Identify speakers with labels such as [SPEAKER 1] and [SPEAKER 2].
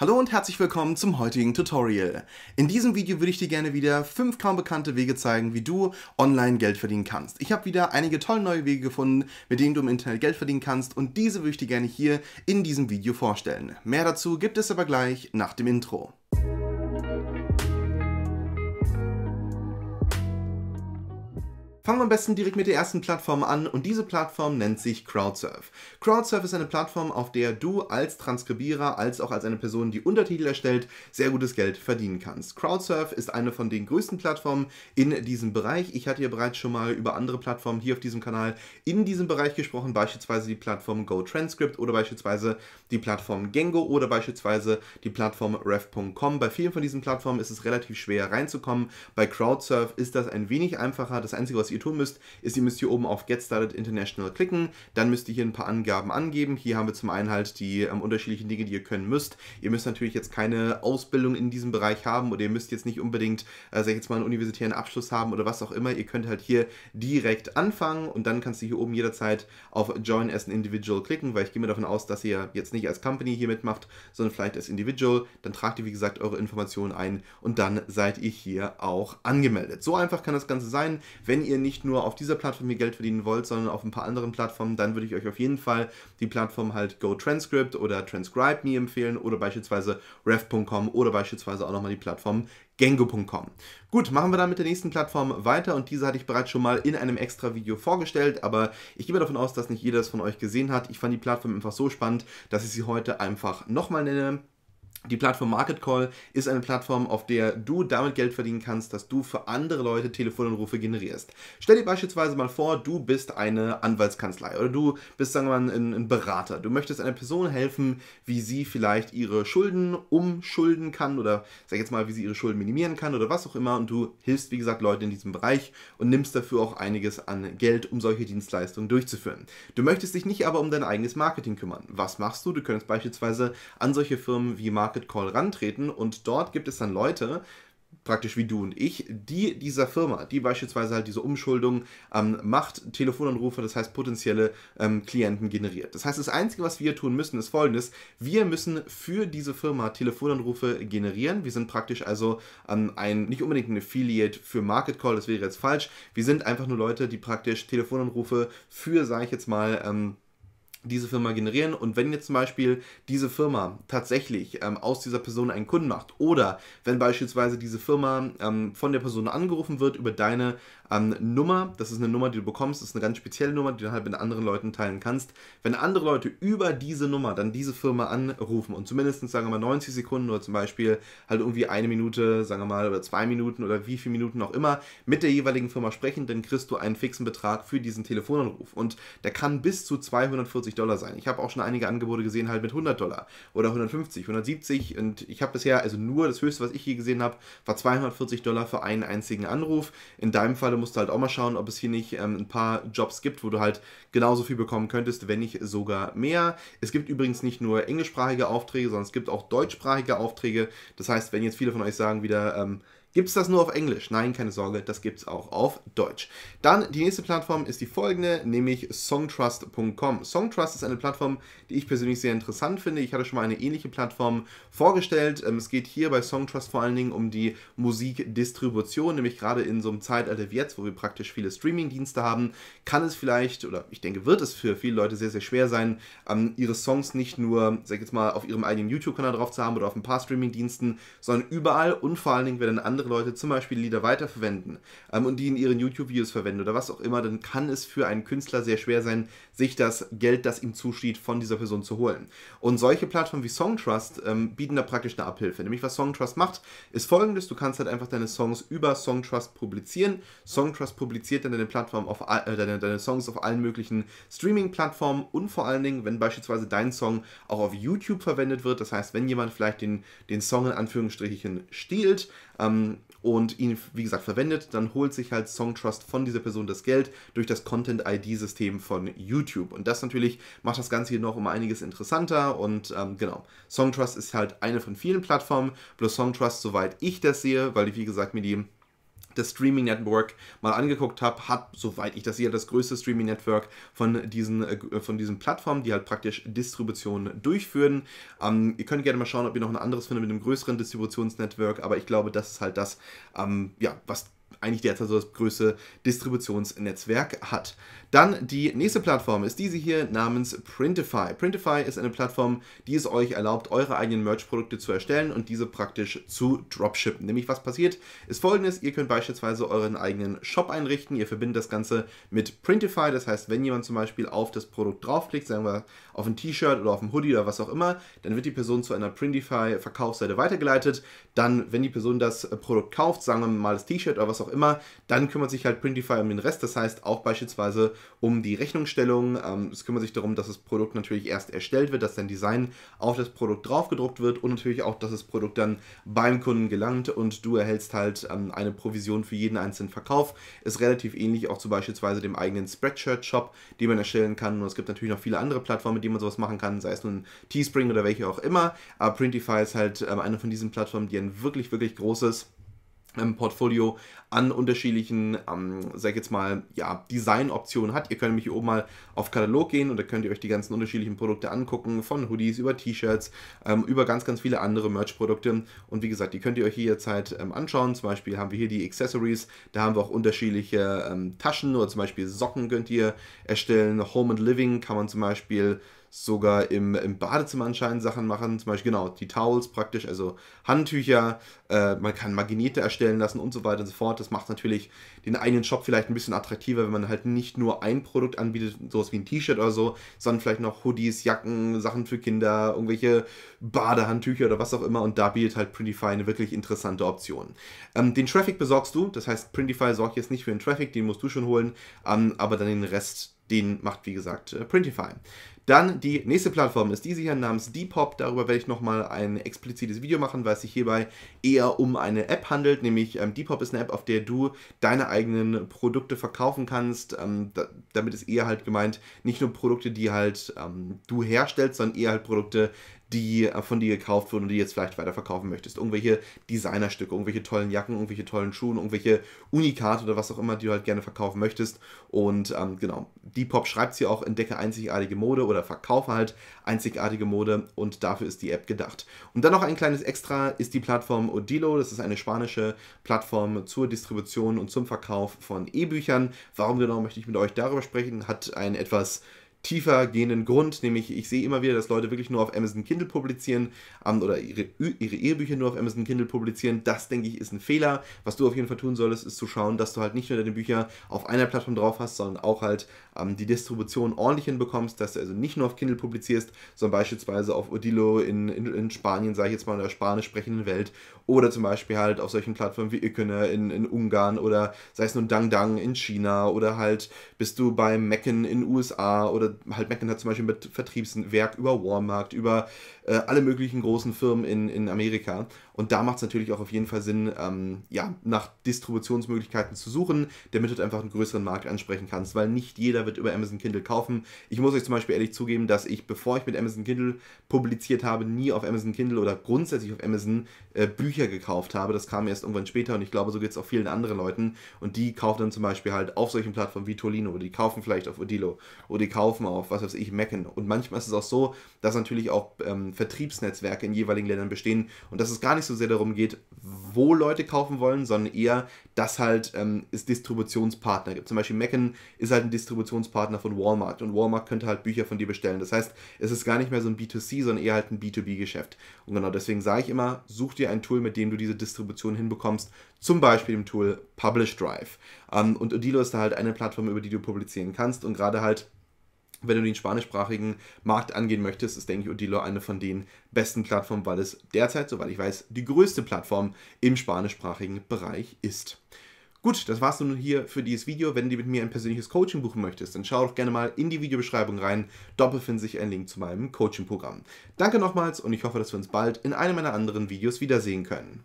[SPEAKER 1] Hallo und herzlich willkommen zum heutigen Tutorial. In diesem Video würde ich dir gerne wieder fünf kaum bekannte Wege zeigen, wie du online Geld verdienen kannst. Ich habe wieder einige tolle neue Wege gefunden, mit denen du im Internet Geld verdienen kannst und diese würde ich dir gerne hier in diesem Video vorstellen. Mehr dazu gibt es aber gleich nach dem Intro. Fangen wir am besten direkt mit der ersten Plattform an und diese Plattform nennt sich Crowdsurf. Crowdsurf ist eine Plattform, auf der du als Transkribierer, als auch als eine Person, die Untertitel erstellt, sehr gutes Geld verdienen kannst. Crowdsurf ist eine von den größten Plattformen in diesem Bereich. Ich hatte ja bereits schon mal über andere Plattformen hier auf diesem Kanal in diesem Bereich gesprochen, beispielsweise die Plattform GoTranscript oder beispielsweise die Plattform Gengo oder beispielsweise die Plattform Rev.com. Bei vielen von diesen Plattformen ist es relativ schwer reinzukommen. Bei Crowdsurf ist das ein wenig einfacher. Das Einzige, was was ihr tun müsst, ist, ihr müsst hier oben auf Get Started International klicken, dann müsst ihr hier ein paar Angaben angeben. Hier haben wir zum einen halt die ähm, unterschiedlichen Dinge, die ihr können müsst. Ihr müsst natürlich jetzt keine Ausbildung in diesem Bereich haben oder ihr müsst jetzt nicht unbedingt, äh, sag ich jetzt mal, einen universitären Abschluss haben oder was auch immer. Ihr könnt halt hier direkt anfangen und dann kannst du hier oben jederzeit auf Join as an Individual klicken, weil ich gehe mir davon aus, dass ihr jetzt nicht als Company hier mitmacht, sondern vielleicht als Individual. Dann tragt ihr, wie gesagt, eure Informationen ein und dann seid ihr hier auch angemeldet. So einfach kann das Ganze sein. Wenn ihr nicht nur auf dieser Plattform ihr Geld verdienen wollt, sondern auf ein paar anderen Plattformen, dann würde ich euch auf jeden Fall die Plattform halt GoTranscript oder TranscribeMe empfehlen oder beispielsweise Rev.com oder beispielsweise auch nochmal die Plattform Gengo.com. Gut, machen wir dann mit der nächsten Plattform weiter und diese hatte ich bereits schon mal in einem extra Video vorgestellt, aber ich gehe davon aus, dass nicht jeder es von euch gesehen hat. Ich fand die Plattform einfach so spannend, dass ich sie heute einfach nochmal nenne. Die Plattform Market Call ist eine Plattform, auf der du damit Geld verdienen kannst, dass du für andere Leute Telefonanrufe generierst. Stell dir beispielsweise mal vor, du bist eine Anwaltskanzlei oder du bist, sagen wir mal, ein, ein Berater. Du möchtest einer Person helfen, wie sie vielleicht ihre Schulden umschulden kann oder sag jetzt mal, wie sie ihre Schulden minimieren kann oder was auch immer. Und du hilfst, wie gesagt, Leuten in diesem Bereich und nimmst dafür auch einiges an Geld, um solche Dienstleistungen durchzuführen. Du möchtest dich nicht aber um dein eigenes Marketing kümmern. Was machst du? Du könntest beispielsweise an solche Firmen wie Market Market Call rantreten und dort gibt es dann Leute, praktisch wie du und ich, die dieser Firma, die beispielsweise halt diese Umschuldung ähm, macht, Telefonanrufe, das heißt potenzielle ähm, Klienten generiert. Das heißt, das Einzige, was wir tun müssen, ist folgendes. Wir müssen für diese Firma Telefonanrufe generieren. Wir sind praktisch also ähm, ein, nicht unbedingt ein Affiliate für Market Call, das wäre jetzt falsch. Wir sind einfach nur Leute, die praktisch Telefonanrufe für, sage ich jetzt mal, ähm, diese Firma generieren. Und wenn jetzt zum Beispiel diese Firma tatsächlich ähm, aus dieser Person einen Kunden macht oder wenn beispielsweise diese Firma ähm, von der Person angerufen wird über deine ähm, Nummer, das ist eine Nummer, die du bekommst, das ist eine ganz spezielle Nummer, die du halt mit anderen Leuten teilen kannst. Wenn andere Leute über diese Nummer dann diese Firma anrufen und zumindest sagen wir mal 90 Sekunden oder zum Beispiel halt irgendwie eine Minute, sagen wir mal, oder zwei Minuten oder wie viele Minuten auch immer mit der jeweiligen Firma sprechen, dann kriegst du einen fixen Betrag für diesen Telefonanruf. Und der kann bis zu 240 150 Dollar sein. Ich habe auch schon einige Angebote gesehen, halt mit 100 Dollar oder 150, 170 und ich habe bisher, also nur das Höchste, was ich hier gesehen habe, war 240 Dollar für einen einzigen Anruf. In deinem Fall musst du halt auch mal schauen, ob es hier nicht ähm, ein paar Jobs gibt, wo du halt genauso viel bekommen könntest, wenn nicht sogar mehr. Es gibt übrigens nicht nur englischsprachige Aufträge, sondern es gibt auch deutschsprachige Aufträge. Das heißt, wenn jetzt viele von euch sagen wieder, ähm, Gibt es das nur auf Englisch? Nein, keine Sorge, das gibt es auch auf Deutsch. Dann die nächste Plattform ist die folgende, nämlich songtrust.com. Songtrust ist eine Plattform, die ich persönlich sehr interessant finde. Ich hatte schon mal eine ähnliche Plattform vorgestellt. Ähm, es geht hier bei Songtrust vor allen Dingen um die Musikdistribution, nämlich gerade in so einem Zeitalter wie jetzt, wo wir praktisch viele Streamingdienste haben, kann es vielleicht, oder ich denke, wird es für viele Leute sehr, sehr schwer sein, ähm, ihre Songs nicht nur, sag ich jetzt mal, auf ihrem eigenen YouTube-Kanal drauf zu haben oder auf ein paar Streamingdiensten, sondern überall und vor allen Dingen, wenn ein anderer andere Leute zum Beispiel Lieder weiterverwenden ähm, und die in ihren YouTube-Videos verwenden oder was auch immer, dann kann es für einen Künstler sehr schwer sein, sich das Geld, das ihm zusteht, von dieser Person zu holen. Und solche Plattformen wie Songtrust ähm, bieten da praktisch eine Abhilfe. Nämlich was Songtrust macht, ist folgendes, du kannst halt einfach deine Songs über Songtrust publizieren. Songtrust publiziert dann deine, Plattform auf, äh, deine, deine Songs auf allen möglichen Streaming-Plattformen und vor allen Dingen, wenn beispielsweise dein Song auch auf YouTube verwendet wird, das heißt, wenn jemand vielleicht den, den Song in Anführungsstrichen stiehlt, ähm, und ihn, wie gesagt, verwendet, dann holt sich halt Songtrust von dieser Person das Geld durch das Content-ID-System von YouTube. YouTube. Und das natürlich macht das Ganze hier noch um einiges interessanter. Und ähm, genau, Songtrust ist halt eine von vielen Plattformen. Bloß Songtrust, soweit ich das sehe, weil ich, wie gesagt, mir die das Streaming Network mal angeguckt habe, hat, soweit ich das sehe, das größte Streaming Network von diesen, äh, von diesen Plattformen, die halt praktisch Distributionen durchführen. Ähm, ihr könnt gerne mal schauen, ob ihr noch ein anderes findet mit einem größeren Distributionsnetzwerk, aber ich glaube, das ist halt das, ähm, ja, was eigentlich derzeit so das größte Distributionsnetzwerk hat. Dann die nächste Plattform ist diese hier namens Printify. Printify ist eine Plattform, die es euch erlaubt, eure eigenen Merch-Produkte zu erstellen und diese praktisch zu dropshippen. Nämlich was passiert ist folgendes, ihr könnt beispielsweise euren eigenen Shop einrichten, ihr verbindet das Ganze mit Printify, das heißt, wenn jemand zum Beispiel auf das Produkt draufklickt, sagen wir auf ein T-Shirt oder auf ein Hoodie oder was auch immer, dann wird die Person zu einer Printify-Verkaufsseite weitergeleitet. Dann, wenn die Person das Produkt kauft, sagen wir mal das T-Shirt oder was auch immer, immer, dann kümmert sich halt Printify um den Rest. Das heißt auch beispielsweise um die Rechnungsstellung. Ähm, es kümmert sich darum, dass das Produkt natürlich erst erstellt wird, dass dein Design auf das Produkt draufgedruckt wird und natürlich auch, dass das Produkt dann beim Kunden gelangt und du erhältst halt ähm, eine Provision für jeden einzelnen Verkauf. Ist relativ ähnlich auch zu beispielsweise dem eigenen Spreadshirt-Shop, den man erstellen kann. Und es gibt natürlich noch viele andere Plattformen, mit denen man sowas machen kann, sei es nun Teespring oder welche auch immer. Aber Printify ist halt ähm, eine von diesen Plattformen, die ein wirklich, wirklich großes ähm, Portfolio an unterschiedlichen, ähm, sag ich jetzt mal, ja, Designoptionen hat. Ihr könnt nämlich hier oben mal auf Katalog gehen und da könnt ihr euch die ganzen unterschiedlichen Produkte angucken, von Hoodies über T-Shirts, ähm, über ganz, ganz viele andere Merch-Produkte. Und wie gesagt, die könnt ihr euch hier jetzt halt ähm, anschauen. Zum Beispiel haben wir hier die Accessories, da haben wir auch unterschiedliche ähm, Taschen oder zum Beispiel Socken könnt ihr erstellen. Home and Living kann man zum Beispiel sogar im, im Badezimmer anscheinend Sachen machen. Zum Beispiel, genau, die Towels praktisch, also Handtücher. Äh, man kann Magnete erstellen lassen und so weiter und so fort. Das macht natürlich den eigenen Shop vielleicht ein bisschen attraktiver, wenn man halt nicht nur ein Produkt anbietet, sowas wie ein T-Shirt oder so, sondern vielleicht noch Hoodies, Jacken, Sachen für Kinder, irgendwelche Badehandtücher oder was auch immer. Und da bietet halt Printify eine wirklich interessante Option. Ähm, den Traffic besorgst du, das heißt, Printify sorgt jetzt nicht für den Traffic, den musst du schon holen, ähm, aber dann den Rest den macht, wie gesagt, äh, Printify. Dann die nächste Plattform ist diese hier namens Depop. Darüber werde ich nochmal ein explizites Video machen, weil es sich hierbei eher um eine App handelt. Nämlich ähm, Depop ist eine App, auf der du deine eigenen Produkte verkaufen kannst. Ähm, da, damit ist eher halt gemeint, nicht nur Produkte, die halt ähm, du herstellst, sondern eher halt Produkte, die äh, von dir gekauft wurden und die jetzt vielleicht weiterverkaufen möchtest. Irgendwelche Designerstücke, irgendwelche tollen Jacken, irgendwelche tollen Schuhen, irgendwelche Unikarte oder was auch immer, die du halt gerne verkaufen möchtest. Und ähm, genau, Depop schreibt sie auch, entdecke einzigartige Mode oder verkaufe halt einzigartige Mode und dafür ist die App gedacht. Und dann noch ein kleines Extra ist die Plattform Odilo, das ist eine spanische Plattform zur Distribution und zum Verkauf von E-Büchern. Warum genau möchte ich mit euch darüber sprechen? Hat ein etwas tiefer gehenden Grund, nämlich ich sehe immer wieder, dass Leute wirklich nur auf Amazon Kindle publizieren ähm, oder ihre, ihre Ehebücher nur auf Amazon Kindle publizieren. Das, denke ich, ist ein Fehler. Was du auf jeden Fall tun solltest, ist zu schauen, dass du halt nicht nur deine Bücher auf einer Plattform drauf hast, sondern auch halt ähm, die Distribution ordentlich hinbekommst, dass du also nicht nur auf Kindle publizierst, sondern beispielsweise auf Odilo in, in, in Spanien, sage ich jetzt mal, in der spanisch sprechenden Welt oder zum Beispiel halt auf solchen Plattformen wie Ikone in, in Ungarn oder sei es nun Dang Dang in China oder halt bist du bei Mecken in USA oder halt Macklin zum Beispiel mit Vertriebswerk über Walmart, über äh, alle möglichen großen Firmen in, in Amerika und da macht es natürlich auch auf jeden Fall Sinn, ähm, ja, nach Distributionsmöglichkeiten zu suchen, damit du halt einfach einen größeren Markt ansprechen kannst, weil nicht jeder wird über Amazon Kindle kaufen. Ich muss euch zum Beispiel ehrlich zugeben, dass ich, bevor ich mit Amazon Kindle publiziert habe, nie auf Amazon Kindle oder grundsätzlich auf Amazon äh, Bücher gekauft habe. Das kam erst irgendwann später und ich glaube, so geht es auch vielen anderen Leuten. Und die kaufen dann zum Beispiel halt auf solchen Plattformen wie Tolino oder die kaufen vielleicht auf Odilo oder die kaufen auf, was weiß ich, Mecken. Und manchmal ist es auch so, dass natürlich auch ähm, Vertriebsnetzwerke in jeweiligen Ländern bestehen und das ist gar nicht so so sehr darum geht, wo Leute kaufen wollen, sondern eher, dass halt ähm, es Distributionspartner gibt. Zum Beispiel Mecken ist halt ein Distributionspartner von Walmart und Walmart könnte halt Bücher von dir bestellen. Das heißt, es ist gar nicht mehr so ein B2C, sondern eher halt ein B2B-Geschäft. Und genau deswegen sage ich immer, such dir ein Tool, mit dem du diese Distribution hinbekommst, zum Beispiel im Tool Publish Drive. Ähm, und Odilo ist da halt eine Plattform, über die du publizieren kannst und gerade halt wenn du den spanischsprachigen Markt angehen möchtest, ist, denke ich, Odilo eine von den besten Plattformen, weil es derzeit, soweit ich weiß, die größte Plattform im spanischsprachigen Bereich ist. Gut, das war's nun hier für dieses Video. Wenn du mit mir ein persönliches Coaching buchen möchtest, dann schau doch gerne mal in die Videobeschreibung rein. Dort befindet sich ein Link zu meinem Coaching-Programm. Danke nochmals und ich hoffe, dass wir uns bald in einem meiner anderen Videos wiedersehen können.